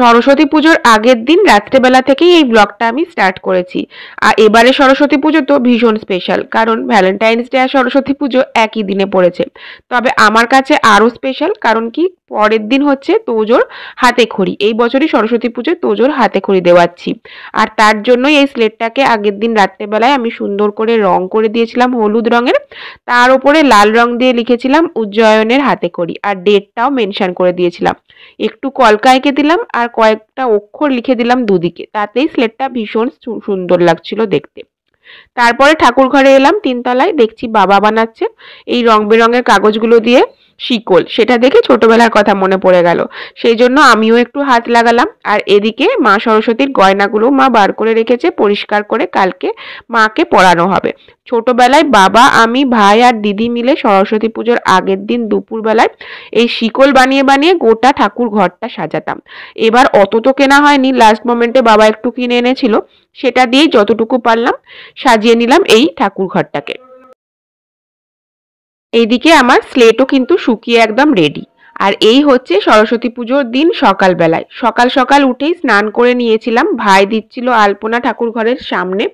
সরস্বতী পুজোর আগের দিন রাত্রেবেলা থেকেই এই ব্লগটা আমি স্টার্ট করেছি আর এবারে সরস্বতী পুজো তো ভীষণ স্পেশাল কারণ ভ্যালেন্টাইন্স ডে আর সরস্বতী পুজো একই দিনে পড়েছে তবে আমার কাছে আরও স্পেশাল কারণ কি পরের দিন হচ্ছে তোজোর হাতে খড়ি এই বছরই সরস্বতী পুজোয় তোজোর হাতে খড়ি দেওয়াচ্ছি আর তার জন্যই এই স্লেটটাকে আগের দিন রাত্রেবেলায় আমি সুন্দর করে রং করে দিয়েছিলাম হলুদ রঙের তার উপরে লাল রং দিয়ে লিখেছিলাম উজ্জয়নের হাতে খড়ি আর ডেটটাও মেনশান করে দিয়েছিলাম একটু এঁকে দিলাম আর কয়েকটা অক্ষর লিখে দিলাম দুদিকে তাতেই স্লেটটা ভীষণ সুন্দর লাগছিল দেখতে তারপরে ঠাকুর ঘরে এলাম তিনতলায় দেখছি বাবা বানাচ্ছে এই রং বেরঙের কাগজগুলো দিয়ে শিকল সেটা দেখে ছোটবেলার কথা মনে পড়ে গেল সেই জন্য আমিও একটু হাত লাগালাম আর এদিকে মা সরস্বতীর গয়নাগুলো মা বার করে রেখেছে পরিষ্কার করে কালকে মাকে পরানো হবে ছোটবেলায় বাবা আমি ভাই আর দিদি মিলে সরস্বতী পুজোর আগের দিন দুপুরবেলায় এই শিকল বানিয়ে বানিয়ে গোটা ঠাকুর ঘরটা সাজাতাম এবার অত তো কেনা হয়নি লাস্ট মোমেন্টে বাবা একটু কিনে এনেছিল সেটা দিয়েই যতটুকু পারলাম সাজিয়ে নিলাম এই ঠাকুর ঘরটাকে এইদিকে আমার স্লেটও কিন্তু শুকিয়ে একদম রেডি আর এই হচ্ছে সরস্বতী পুজোর দিন সকালবেলায় সকাল সকাল উঠেই স্নান করে নিয়েছিলাম ভাই দিচ্ছিল আলপনা ঠাকুর ঘরের সামনে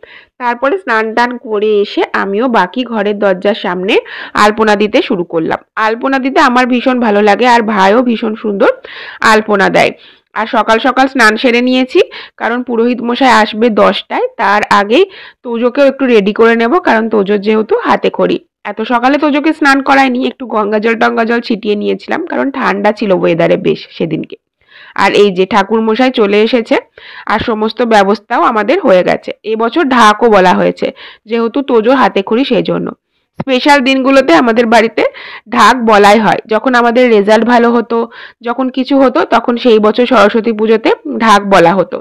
তারপরে স্নান টান করে এসে আমিও বাকি ঘরের দরজার সামনে আলপনা দিতে শুরু করলাম আলপনা দিতে আমার ভীষণ ভালো লাগে আর ভাইও ভীষণ সুন্দর আলপনা দেয় আর সকাল সকাল স্নান সেরে নিয়েছি কারণ পুরোহিত মশাই আসবে দশটায় তার আগেই তোজোকেও একটু রেডি করে নেব কারণ তোজোর যেহেতু হাতে খড়ি এত সকালে তোজোকে স্নান করায়নি একটু গঙ্গা জল টঙ্গা জল ছিটিয়ে নিয়েছিলাম কারণ ঠান্ডা ছিল ওয়েদারে বেশ সেদিনকে আর এই যে ঠাকুর মশাই চলে এসেছে আর সমস্ত ব্যবস্থাও আমাদের হয়ে গেছে এবছর ঢাকও বলা হয়েছে যেহেতু তোজোর হাতে খড়ি সেই জন্য স্পেশাল দিনগুলোতে আমাদের বাড়িতে ঢাক বলাই হয় যখন আমাদের রেজাল্ট ভালো হতো যখন কিছু হতো তখন সেই বছর সরস্বতী পুজোতে ঢাক বলা হতো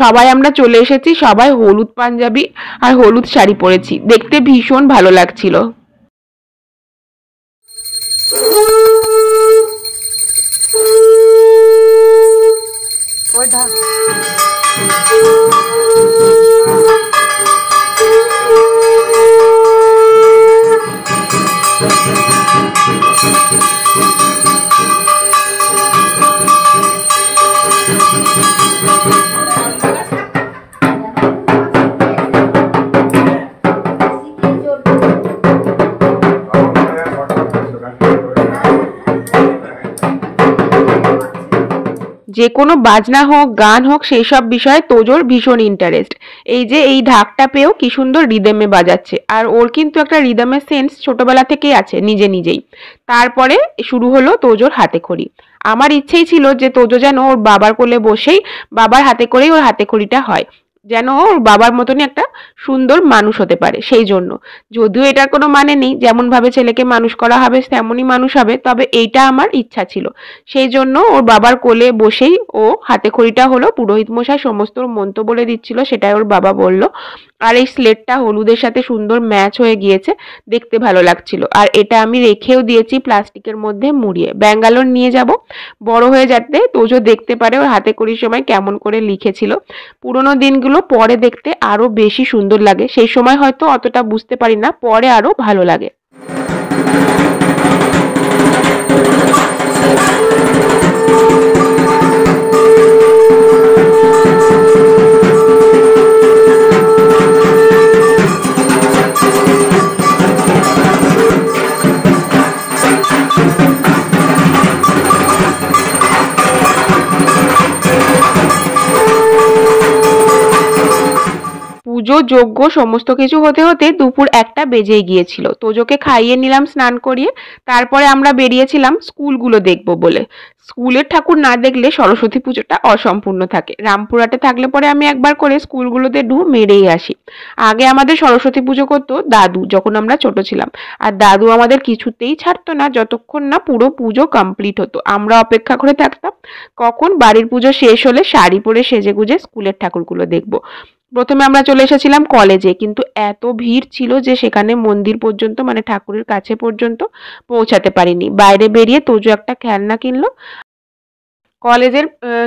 সবাই আমরা চলে এসেছি সবাই হলুদ পাঞ্জাবি আর হলুদ শাড়ি পরেছি দেখতে ভীষণ ভালো লাগছিল Or done. যে কোনো বাজনা হোক গান হোক সেই সব বিষয়ে তোজোর ভীষণ ইন্টারেস্ট এই যে এই ঢাকটা পেয়েও কি সুন্দর রিদেমে বাজাচ্ছে আর ওর কিন্তু একটা রিদেমের সেন্স ছোটবেলা থেকেই আছে নিজে নিজেই তারপরে শুরু হলো তোজোর হাতে খড়ি আমার ইচ্ছেই ছিল যে তোজো যেন ওর বাবার কোলে বসেই বাবার হাতে করেই ওর হাতে খড়িটা হয় যেন ওর বাবার মতনই একটা সুন্দর মানুষ হতে পারে সেই জন্য যদিও এটার কোনো মানে নেই যেমনভাবে ছেলেকে মানুষ করা হবে তেমনই মানুষ হবে তবে এইটা আমার ইচ্ছা ছিল সেই জন্য ওর বাবার কোলে বসেই ও হাতে খড়িটা হলো পুরোহিত মশাই সমস্ত মন্ত বলে দিচ্ছিল সেটাই ওর বাবা বলল আর এই স্লেটটা হলুদের সাথে সুন্দর ম্যাচ হয়ে গিয়েছে দেখতে ভালো লাগছিল আর এটা আমি রেখেও দিয়েছি প্লাস্টিকের মধ্যে মুড়িয়ে ব্যাঙ্গালোর নিয়ে যাব বড় হয়ে যাতে তোজো দেখতে পারে ওর হাতে করির সময় কেমন করে লিখেছিল পুরোনো দিনগুলো পরে দেখতে আরও বেশি সুন্দর লাগে সেই সময় হয়তো অতটা বুঝতে পারি না পরে আরও ভালো লাগে পুজো যজ্ঞ সমস্ত কিছু হতে হতে দুপুর একটা বেজে গিয়েছিল তোজোকে খাইয়ে নিলাম স্নান করিয়ে তারপরে আমরা বেরিয়েছিলাম স্কুলগুলো দেখব বলে স্কুলের ঠাকুর না দেখলে সরস্বতী পুজোটা অসম্পূর্ণ থাকে রামপুরাতে থাকলে পরে আমি একবার করে স্কুলগুলোতে ঢু মেরেই আসি আগে আমাদের সরস্বতী পুজো করতো দাদু যখন আমরা ছোট ছিলাম আর দাদু আমাদের কিছুতেই ছাড়তো না যতক্ষণ না পুরো পুজো কমপ্লিট হতো আমরা অপেক্ষা করে থাকতাম কখন বাড়ির পুজো শেষ হলে শাড়ি পরে সেজে গুজে স্কুলের ঠাকুরগুলো দেখবো প্রথমে আমরা চলে এসেছিলাম কলেজে কিন্তু এত ভিড় ছিল যে সেখানে মন্দির পর্যন্ত মানে ঠাকুরের কাছে পর্যন্ত পৌঁছাতে পারিনি বাইরে বেরিয়ে তোজো একটা খেলনা কিনলো কলেজের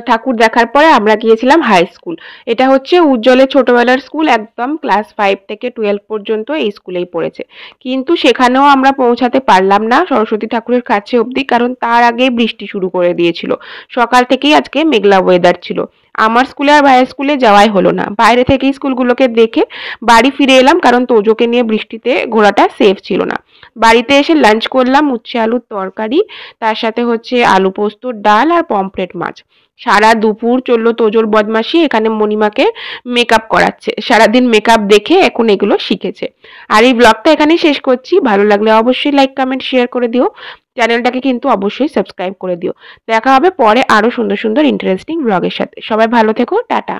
ঠাকুর দেখার পরে আমরা গিয়েছিলাম হাই স্কুল এটা হচ্ছে উজ্জ্বলের ছোটবেলার স্কুল একদম ক্লাস ফাইভ থেকে টুয়েলভ পর্যন্ত এই স্কুলেই পড়েছে কিন্তু সেখানেও আমরা পৌঁছাতে পারলাম না সরস্বতী ঠাকুরের কাছে অবধি কারণ তার আগেই বৃষ্টি শুরু করে দিয়েছিল সকাল থেকেই আজকে মেঘলা ওয়েদার ছিল আমার স্কুলে আর ভাইয়ের স্কুলে যাওয়াই হলো না বাইরে থেকে স্কুলগুলোকে দেখে বাড়ি ফিরে এলাম কারণ তোজোকে নিয়ে বৃষ্টিতে ঘোরাটা সেফ ছিল না বাড়িতে এসে লাঞ্চ করলাম উচ্ছে আলুর তরকারি তার সাথে হচ্ছে আলু পোস্তর ডাল আর পমফ্রেট মাছ সারা দুপুর চললো তোজোর বদমাসি এখানে মণিমাকে মেকআপ করাচ্ছে সারাদিন মেকআপ দেখে এখন এগুলো শিখেছে আর এই ব্লগটা এখানেই শেষ করছি ভালো লাগলে অবশ্যই লাইক কমেন্ট শেয়ার করে দিও চ্যানেলটাকে কিন্তু অবশ্যই সাবস্ক্রাইব করে দিও দেখা হবে পরে আরও সুন্দর সুন্দর ইন্টারেস্টিং ব্লগের সাথে সবাই ভালো থেকো টাটা